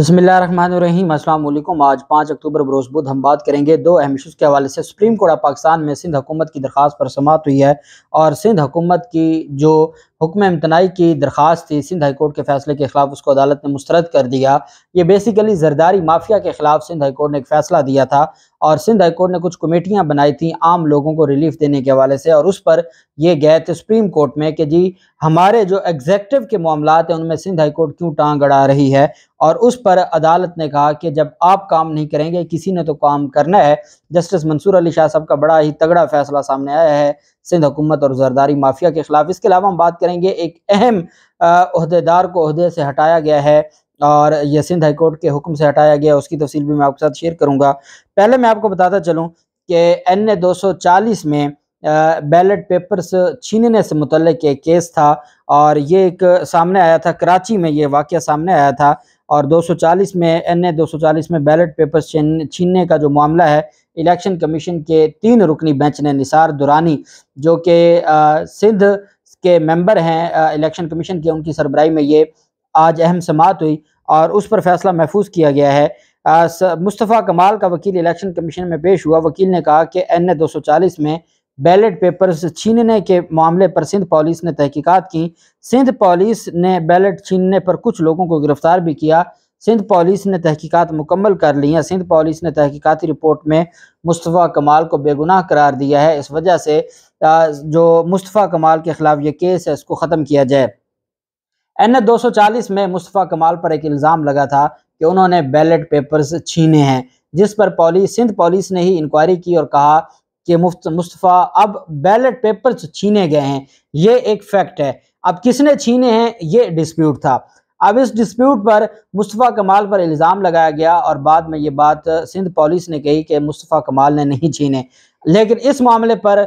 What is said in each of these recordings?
बसमिलीम अल्लाम आज पाँच अक्टूबर बरोस हम बात करेंगे दो अहम इशूज़ के हवाले से सुप्रीम कोर्ट ऑफ पाकिस्तान में सिंध हुकूमत की दरख्वास्त पर समात हुई है और सिंध हुकूमत की जो हुक्म इम्तनाई की दरख्वास्त थी सिंध हाईकोर्ट के फैसले के खिलाफ उसको अदालत ने मुस्रद कर दिया ये बेसिकली जरदारी माफिया के खिलाफ सिंध हाईकोर्ट ने एक फैसला दिया था और सिंध हाईकोर्ट ने कुछ कमेटियां बनाई थी आम लोगों को रिलीफ देने के हवाले से और उस पर ये गए थे सुप्रीम कोर्ट में कि जी हमारे जो एग्जेक्टिव के मामला हैं उनमें सिंध हाईकोर्ट क्यों टांग अड़ा रही है और उस पर अदालत ने कहा कि जब आप काम नहीं करेंगे किसी ने तो काम करना है जस्टिस मंसूर अली शाह साहब का बड़ा ही तगड़ा फैसला सामने आया है सिंध हुकूमत और जरदारी माफिया के खिलाफ इसके अलावा हम बात करेंगे एक अहम अहदेदार को अहदे से हटाया गया है और यह सिंध हाईकोर्ट के हुक्म से हटाया गया उसकी तफसील भी मैं आपके साथ शेयर करूंगा पहले मैं आपको बताता चलूँ कि एन ए दो सौ चालीस में बैलेट पेपर्स छीनने से मुतक एक केस था और ये एक सामने आया था कराची में ये वाक़ सामने आया था और 240 में एन ए चालीस में बैलेट पेपर्स छीनने का जो मामला है इलेक्शन कमीशन के तीन रुकनी बेंच ने निसार दुरानी जो कि सिंध के मेंबर हैं इलेक्शन कमीशन के उनकी सरबराही में ये आज अहम समात हुई और उस पर फैसला महफूज किया गया है मुस्तफ़ा कमाल का वकील इलेक्शन कमीशन में पेश हुआ वकील ने कहा कि एन दो सौ चालीस में बैलेट पेपर्स छीनने के मामले पर सिंध पुलिस ने तहकीकात की सिंध पुलिस ने बैलेट छीनने पर कुछ लोगों को गिरफ्तार भी किया सिंध पुलिस ने तहकीकात मुकम्मल कर ली है सिंध पुलिस ने तहकीकाती रिपोर्ट में मुस्तफ़ा कमाल को बेगुनाह करार दिया है इस वजह से जो मुस्तफ़ा कमाल के ख़िलाफ़ ये केस है इसको ख़त्म किया जाए एन दो सौ चालीस में मुस्तफ़ा कमाल पर एक इल्ज़ाम लगा था कि उन्होंने बैलेट पेपर्स छीने हैं जिस पर पुलिस सिंध पुलिस ने ही इंक्वायरी की और कहा कि मुफ्त मुस्तफ़ा अब बैलेट पेपर्स छीने गए हैं ये एक फैक्ट है अब किसने छीने हैं ये डिस्प्यूट था अब इस डिस्प्यूट पर मुस्तफ़ा कमाल पर इल्ज़ाम लगाया गया और बाद में ये बात सिंध पुलिस ने कही कि मुस्तफ़ा कमाल ने नहीं छीने लेकिन इस मामले पर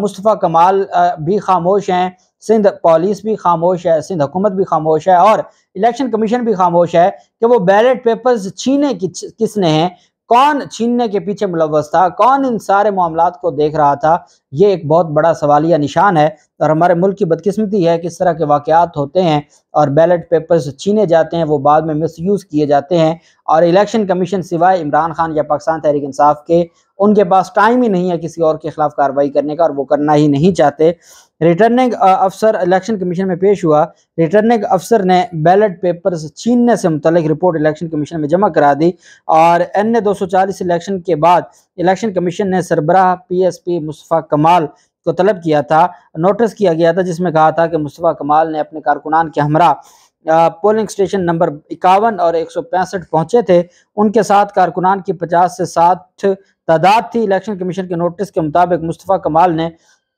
मुस्तफ़ा कमाल भी खामोश हैं सिंध पुलिस भी खामोश है सिंध हुकूमत भी खामोश है और इलेक्शन कमीशन भी खामोश है कि वो बैलेट पेपर्स छीने किसने हैं कौन छीनने के पीछे मुलवस था कौन इन सारे मामला को देख रहा था ये एक बहुत बड़ा सवालिया निशान है और हमारे मुल्क की बदकिस्मती है किस तरह के वाक़ात होते हैं और बैलेट पेपर्स छीने जाते हैं वो बाद में मिसयूज़ किए जाते हैं और इलेक्शन कमीशन सिवाय इमरान खान या पाकिस्तान तहरीक इंसाफ के उनके पास टाइम ही नहीं है किसी और के खिलाफ कार्रवाई करने का और वो करना ही नहीं चाहते रिटर्निंग अफसर इलेक्शन कमीशन में पेश हुआ रिटर्निंग अफसर ने बैलेट पेपर्स छीनने से मुतल रिपोर्ट इलेक्शन कमीशन में जमा करा दी और एन ए दो सौ चालीस इलेक्शन के बाद इलेक्शन कमीशन ने सरबराह P S P Mustafa Kamal को तलब किया था नोटिस किया गया था जिसमें कहा था कि मुस्तफ़ा कमाल ने अपने कारकुनान के हमरा पोलिंग स्टेशन नंबर इक्यावन और एक सौ पैंसठ पहुँचे थे उनके साथ कारकुनान की पचास से साठ तादाद थी इलेक्शन कमीशन के नोटिस के मुताबिक मुस्तफ़ा कमाल ने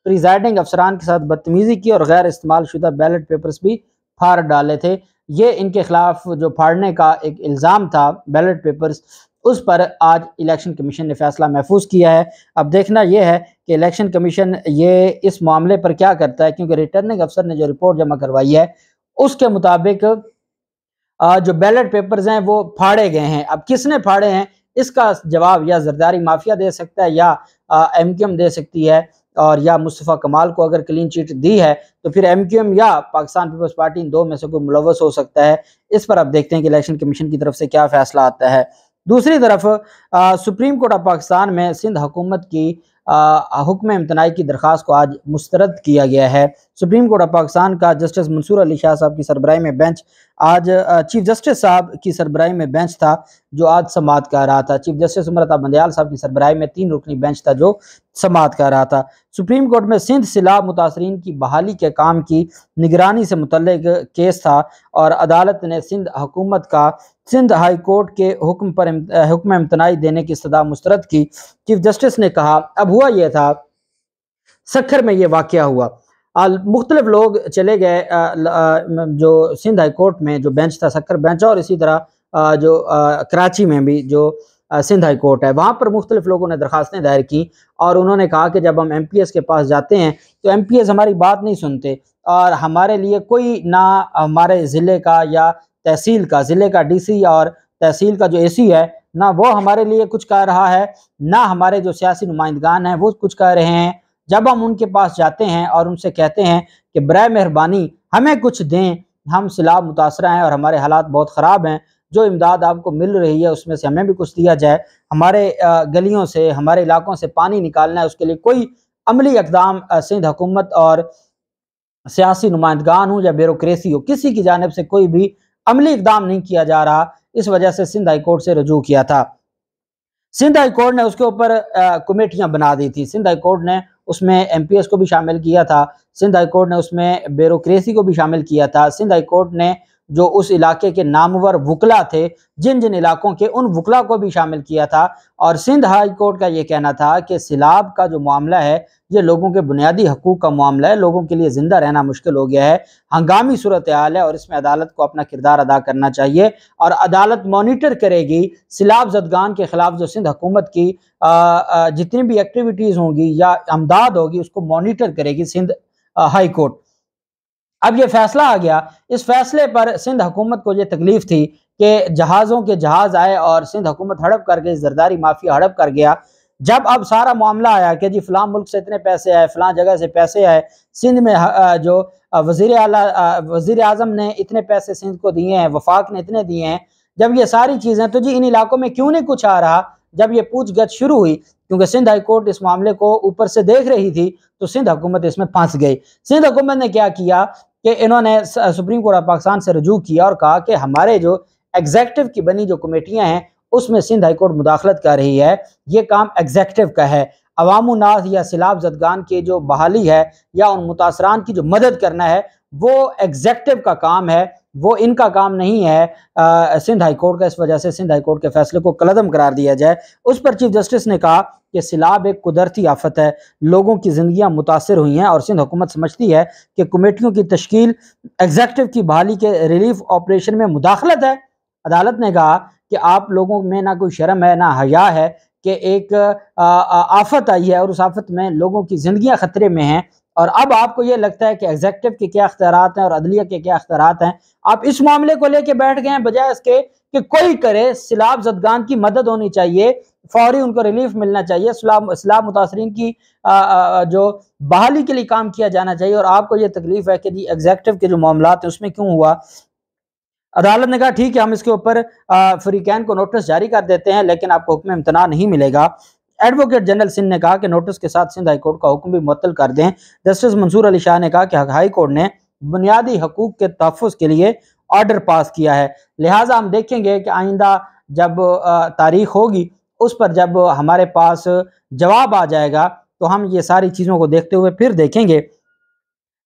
प्रिजाइडिंग अफसरान के साथ बदतमीज़ी की और गैर इस्तेमाल शुदा बैलेट पेपर्स भी फाड़ डाले थे ये इनके खिलाफ जो फाड़ने का एक इल्ज़ाम था बैलेट पेपर्स उस पर आज इलेक्शन कमीशन ने फैसला महफूज किया है अब देखना यह है कि इलेक्शन कमीशन ये इस मामले पर क्या करता है क्योंकि रिटर्निंग अफसर ने जो रिपोर्ट जमा करवाई है उसके मुताबिक जो बैलेट पेपर्स हैं वो फाड़े गए हैं अब किसने फाड़े हैं इसका जवाब या जरदारी माफिया दे सकता है या एम क्यू एम दे सकती है और या मुस्तफ़ा कमाल को अगर क्लीन चिट दी है तो फिर एम क्यू एम या पाकिस्तान पीपल्स पार्टी इन दो में से कोई मुलवस हो सकता है इस पर आप देखते हैं कि इलेक्शन कमीशन की तरफ से क्या फैसला आता है दूसरी तरफ आ, सुप्रीम कोर्ट ऑफ पाकिस्तान में सिंध हुकूमत की हुक्म इम्तनाई की दरख्वास्त को आज मुस्तरद किया गया है सुप्रीम कोर्ट ऑफ पाकिस्तान का जस्टिस मंसूर अली शाह साहब की सरबराई में बेंच आज चीफ जस्टिस साहब की सरबराही में बेंच था जो आज समात कर रहा था चीफ जस्टिस उमरता बंदयाल साहब की सरबराई में तीन रुकनी बेंच था जो समात कर रहा था सुप्रीम कोर्ट में सिंध सिलाब मुतासरीन की बहाली के काम की निगरानी से मुतलक केस था और अदालत ने सिंध हुकूमत का सिंध हाई कोर्ट के हुक्म पर हुक्म इम्तनाई देने की सदा मुस्तरद की चीफ जस्टिस ने कहा अब हुआ यह था सखर में यह वाक़ हुआ मुख्तलिफ लोग चले गए जो सिंध हाई कोर्ट में जो बेंच था सक्कर बेंच और इसी तरह जो कराची में भी जो सिंध हाई कोर्ट है वहाँ पर मुख्तलिफ लोगों ने दरख्वास्तें दायर की और उन्होंने कहा कि जब हम एम पी एस के पास जाते हैं तो एम पी एस हमारी बात नहीं सुनते और हमारे लिए कोई ना हमारे ज़िले का या तहसील का ज़िले का डी सी और तहसील का जो ए सी है ना वो हमारे लिए कुछ कह रहा है ना हमारे जो सियासी नुमाइंदगान हैं वो कुछ कह रहे हैं जब हम उनके पास जाते हैं और उनसे कहते हैं कि बर मेहरबानी हमें कुछ दें हम सिलाब मुतासर हैं और हमारे हालात बहुत ख़राब हैं जो इमदाद आपको मिल रही है उसमें से हमें भी कुछ दिया जाए हमारे गलियों से हमारे इलाकों से पानी निकालना है उसके लिए कोई अमली इकदाम सिंध हुकूमत और सियासी नुमाइंदगान हो या ब्यूरोसी हो किसी की जानब से कोई भी अमली इकदाम नहीं किया जा रहा इस वजह से सिंध हाई कोर्ट से रजू किया था सिंध हाई कोर्ट ने उसके ऊपर कमेटियां बना दी थी सिंध हाई कोर्ट ने उसमें एम को भी शामिल किया था सिंध हाईकोर्ट ने उसमें ब्यूरोसी को भी शामिल किया था सिंध हाईकोर्ट ने जो उस इलाके के नामवर वकला थे जिन जिन इलाकों के उन वकला को भी शामिल किया था और सिंध हाई कोर्ट का ये कहना था कि सिलाब का जो मामला है ये लोगों के बुनियादी हकूक़ का मामला है लोगों के लिए ज़िंदा रहना मुश्किल हो गया है हंगामी सूरत हाल है और इसमें अदालत को अपना किरदार अदा करना चाहिए और अदालत मोनिटर करेगी सिलाब जदगान के ख़िलाफ़ जो सिंध हकूमत की जितनी भी एक्टिविटीज़ होंगी या अमदाद होगी उसको मोनिटर करेगी सिंध हाई कोर्ट अब ये फैसला आ गया इस फैसले पर सिंध हुकूमत को ये तकलीफ थी कि जहाज़ों के जहाज़ आए और सिंध हुकूमत हड़प कर जरदारी माफिया हड़प कर गया जब अब सारा मामला आया कि जी फलां मुल्क से इतने पैसे आए फलां जगह से पैसे आए सिंध में जो वजीर अला वजीर अजम ने इतने पैसे सिंध को दिए हैं वफाक ने इतने दिए हैं जब ये सारी चीज़ें तो जी इन इलाकों में क्यों नहीं कुछ आ रहा जब ये पूछ गछ शुरू हुई क्योंकि सिंध हाई कोर्ट इस मामले को ऊपर से देख रही थी तो सिंध हुकूमत इसमें फंस गई सिंध हुकूमत ने क्या किया कि इन्होंने सुप्रीम कोर्ट ऑफ पाकिस्तान से रजू किया और कहा कि हमारे जो एग्जेक्टिव की बनी जो कमेटियाँ हैं उसमें सिंध हाईकोर्ट मुदाखलत कर रही है ये काम एग्जेक्टिव का है अवामनाथ या सिलाब जदगान की जो बहाली है या उन मुतासरान की जो मदद करना है वो एग्जेक्टिव का काम है वो इनका काम नहीं है आ, सिंध हाईकोर्ट का इस वजह से सिंध हाई कोर्ट के फैसले को कलदम करार दिया जाए उस पर चीफ जस्टिस ने कहा कि सिलाब एक कुदरती आफत है लोगों की जिंदगियां मुतासर हुई हैं और सिंध हुकूमत समझती है कि कमेटियों की तश्कील एग्जेक्टिव की बहाली के रिलीफ ऑपरेशन में मुदाखलत है अदालत ने कहा कि आप लोगों में ना कोई शर्म है ना हया है कि एक आफत आई है और उस आफत में लोगों की जिंदगियां ख़तरे में हैं और अब आपको ये लगता है कि एग्जेक्टिव के क्या अख्तियार हैं और अदलिया के क्या अख्तियार हैं आप इस मामले को लेके बैठ गए हैं बजाय इसके कि कोई करे सिलाब जदगान की मदद होनी चाहिए फौरी उनको रिलीफ मिलना चाहिए सिलाब मुतासरीन की आ, आ, जो बहाली के लिए काम किया जाना चाहिए और आपको ये तकलीफ है कि जी एग्जेक्टिव के जो मामला हैं उसमें क्यों हुआ अदालत ने कहा ठीक है हम इसके ऊपर फ्रीकैन को नोटिस जारी कर देते हैं लेकिन आपको हुक्म इम्तना नहीं मिलेगा एडवोकेट जनरल सिंह ने कहा कि नोटिस के साथ सिंध हाईकोर्ट का हुक्म भी मुतल कर दें जस्टिस मंसूर अली शाह ने कहा कि हाईकोर्ट ने बुनियादी हकूक के तहफ़ के लिए ऑर्डर पास किया है लिहाजा हम देखेंगे कि आइंदा जब तारीख होगी उस पर जब हमारे पास जवाब आ जाएगा तो हम ये सारी चीज़ों को देखते हुए फिर देखेंगे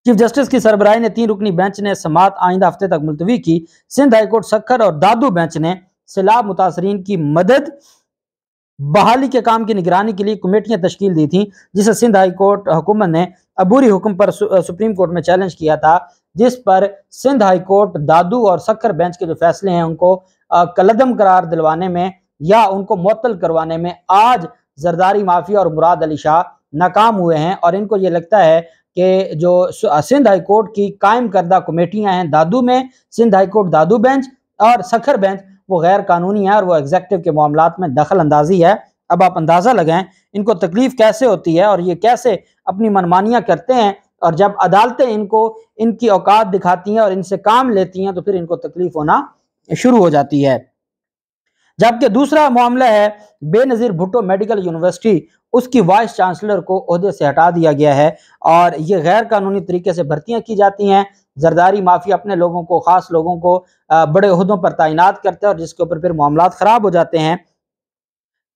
चीफ जस्टिस की सरबराही ने तीन रुकनी बेंच ने समात आइंदा हफ्ते तक मुलतवी की सिंध हाईकोर्ट सक्खर और दादू बेंच ने सैलाब मुतासरीन की मदद बहाली के काम की निगरानी के लिए कमेटियां तश्ल दी थी जिसे सिंध हाई कोर्ट हुकूमत ने अबूरी हुक्म पर सुप्रीम कोर्ट में चैलेंज किया था जिस पर सिंध हाई कोर्ट दादू और सक्कर बेंच के जो फैसले हैं उनको कलदम करार दिलवाने में या उनको मअतल करवाने में आज जरदारी माफिया और मुराद अली शाह नाकाम हुए हैं और इनको ये लगता है कि जो सिंध हाई कोर्ट की कायम करदा कमेटियां हैं दादू में Sindh high court Dadu bench और सखर बेंच वो गैर कानूनी है और वो एग्जेक्टिव के मामला में दखल अंदाजी है अब आप अंदाज़ा लगाएं इनको तकलीफ़ कैसे होती है और ये कैसे अपनी मनमानियां करते हैं और जब अदालतें इनको इनकी औकात दिखाती हैं और इनसे काम लेती हैं तो फिर इनको तकलीफ़ होना शुरू हो जाती है जबकि दूसरा मामला है बेनज़ीर भुट्टो मेडिकल यूनिवर्सिटी उसकी वाइस चांसलर को अहदे से हटा दिया गया है और ये गैर कानूनी तरीके से भर्तियां की जाती हैं जरदारी माफिया अपने लोगों को ख़ास लोगों को बड़े अहदों पर तैनात करता है और जिसके ऊपर फिर मामला ख़राब हो जाते हैं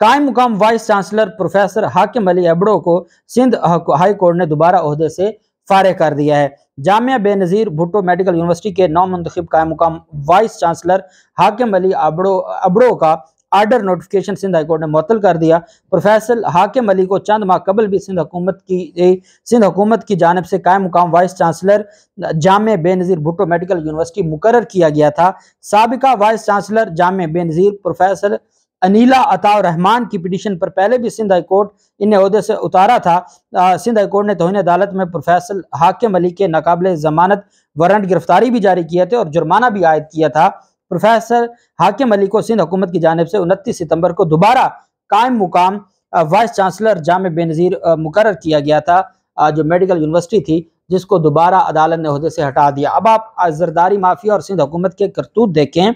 कायम मुकाम वाइस चांसलर प्रोफेसर हाकिम अली एबड़ो को सिंध हाई कोर्ट ने दोबारा अहदे से फारे कर दिया है जामिया बेनज़ीर भुट्टो मेडिकल यूनिवर्सिटी के नौ मुंतब कायम मुकाम वाइस चांसलर हाकिम अली अबड़ो अबड़ो का आर्डर नोटिफिकेशन सिंध हाईकोर्ट ने मुतल कर दिया प्रोफेसर हाकिम अली को चंद माह कबल भी सिंध हुकूमत की सिंध हुकूमत की जानब से कायम मुकाम वाइस चांसलर जाम बेनज़ीर भुट्टो मेडिकल यूनिवर्सिटी मुकर किया गया था सबका वाइस चांसलर जाम बेनज़ीर प्रोफेसर अनिला अताउर रहमान की पिटिशन पर पहले भी सिंध हाई कोर्ट इन्हें अहदे से उतारा था सिंध हाई कोर्ट ने तोहन अदालत में प्रोफेसर हाकिम अली के नाकबले जमानत वारंट गिरफ्तारी भी जारी किए थे और जुर्माना भी आयद किया था प्रोफेसर हाकिम अली को सिंध हुकूमत की जानब से उनतीस सितम्बर को दोबारा कायम मुकाम वाइस चांसलर जाम बेनज़ीर मुकर किया गया था जो मेडिकल यूनिवर्सिटी थी जिसको दोबारा अदालत ने अहदे से हटा दिया अब आप जरदारी माफिया और सिंध हुकूमत के करतूत देखें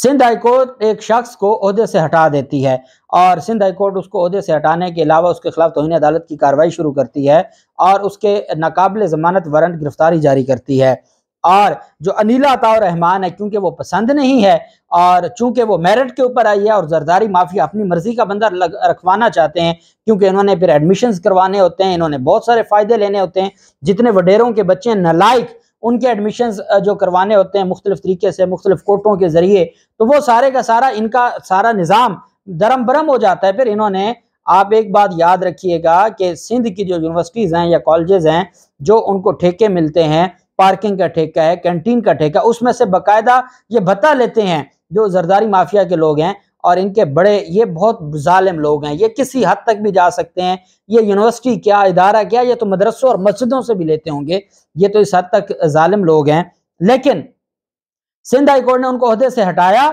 सिंध हाईकोर्ट एक शख्स को अहदे से हटा देती है और सिंध हाईकोर्ट उसको अहदे से हटाने के अलावा उसके खिलाफ तोहनी अदालत की कार्रवाई शुरू करती है और उसके नाकबले जमानत वारंट गिरफ्तारी जारी करती है और जो अनिला रहमान है क्योंकि वो पसंद नहीं है और चूंकि वो मेरिट के ऊपर आई है और जरदारी माफिया अपनी मर्जी का बंदा लग, रखवाना चाहते हैं क्योंकि इन्होंने फिर एडमिशन्स करवाने होते हैं इन्होंने बहुत सारे फ़ायदे लेने होते हैं जितने वडेरों के बच्चे नलायक उनके एडमिशन्स जो करवाने होते हैं मुख्तलिफ तरीके से मुख्तलिफ कोटों के ज़रिए तो वो सारे का सारा इनका सारा निज़ाम दरम बरम हो जाता है फिर इन्होंने आप एक बात याद रखिएगा कि सिंध की जो यूनिवर्सिटीज़ हैं या कॉलेजेस हैं जो उनको ठेके मिलते हैं पार्किंग का ठेका है कैंटीन का ठेका उसमें से बाकायदा ये भत्ता लेते हैं जो जरदारी माफिया के लोग हैं और इनके बड़े ये बहुत ालिम लोग हैं ये किसी हद तक भी जा सकते हैं ये यूनिवर्सिटी क्या इदारा क्या ये तो मदरसों और मस्जिदों से भी लेते होंगे ये तो इस हद तक ालिम लोग हैं लेकिन सिंध हाईकोर्ट ने उनको अहदे से हटाया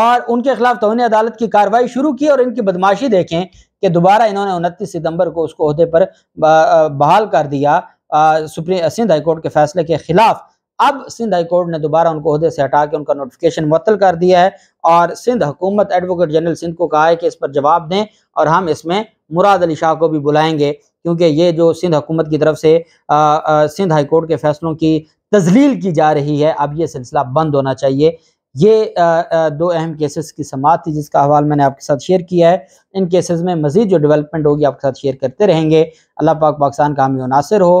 और उनके खिलाफ तोहनी अदालत की कार्रवाई शुरू की और इनकी बदमाशी देखें कि दोबारा इन्होंने उनतीस सितंबर को उसको अहदे पर बहाल कर दिया सुप्रीम सिंध हाईकोर्ट के फैसले के खिलाफ अब सिंध हाई कोर्ट ने दोबारा उनको अहदे से हटा के उनका नोटिफिकेशन मुतल कर दिया है और सिंध हुकूमत एडवोकेट जनरल सिंध को कहा है कि इस पर जवाब दें और हम इसमें मुराद अली शाह को भी बुलाएंगे क्योंकि ये जो सिंध हुकूमत की तरफ से सिंध हाई कोर्ट के फैसलों की तजलील की जा रही है अब ये सिलसिला बंद होना चाहिए ये आ, आ, दो अहम केसेस की समात थी जिसका हवाल मैंने आपके साथ शेयर किया है इन केसेस में मजीद जो डेवलपमेंट होगी आपके साथ शेयर करते रहेंगे अल्लाह पाक पाकिस्तान का हमी मुनासर हो